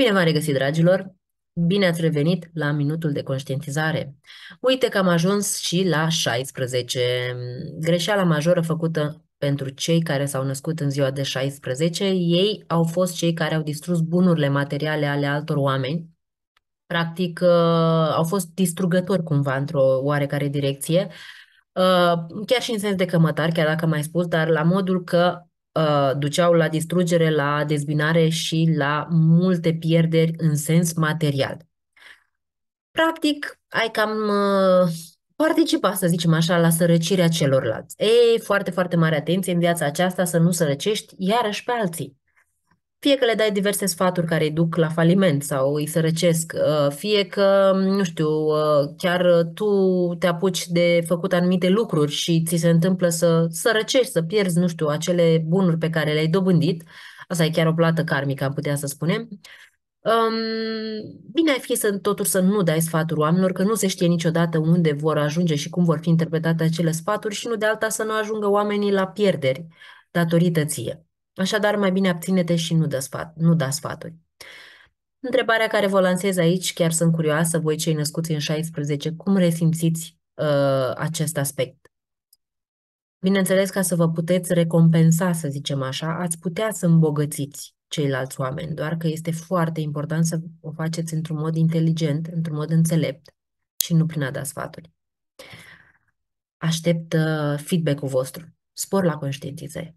Bine v-am regăsit, dragilor! Bine ați revenit la minutul de conștientizare. Uite că am ajuns și la 16. Greșeala majoră făcută pentru cei care s-au născut în ziua de 16, ei au fost cei care au distrus bunurile materiale ale altor oameni. Practic, uh, au fost distrugători cumva într-o oarecare direcție, uh, chiar și în sens de cămătar, chiar dacă mai spus, dar la modul că Uh, duceau la distrugere, la dezbinare și la multe pierderi în sens material. Practic, ai cam uh, participa, să zicem așa, la sărăcirea celorlalți. Ei, foarte, foarte mare atenție în viața aceasta să nu sărăcești iarăși pe alții. Fie că le dai diverse sfaturi care îi duc la faliment sau îi sărăcesc, uh, fie că, nu știu, uh, chiar uh, tu te apuci de făcut anumite lucruri și ți se întâmplă să sărăcești, să pierzi, nu știu, acele bunuri pe care le-ai dobândit. Asta e chiar o plată karmică, am putea să spunem. Um, bine ar fi să, totuși să nu dai sfaturi oamenilor, că nu se știe niciodată unde vor ajunge și cum vor fi interpretate acele sfaturi și nu de alta să nu ajungă oamenii la pierderi datorită ție. Așadar, mai bine abține-te și nu, dă sfat, nu da sfaturi. Întrebarea care vă lansez aici, chiar sunt curioasă, voi cei născuți în 16, cum resimțiți uh, acest aspect? Bineînțeles, ca să vă puteți recompensa, să zicem așa, ați putea să îmbogățiți ceilalți oameni, doar că este foarte important să o faceți într-un mod inteligent, într-un mod înțelept și nu prin a da sfaturi. Aștept uh, feedback-ul vostru. Spor la conștientizare.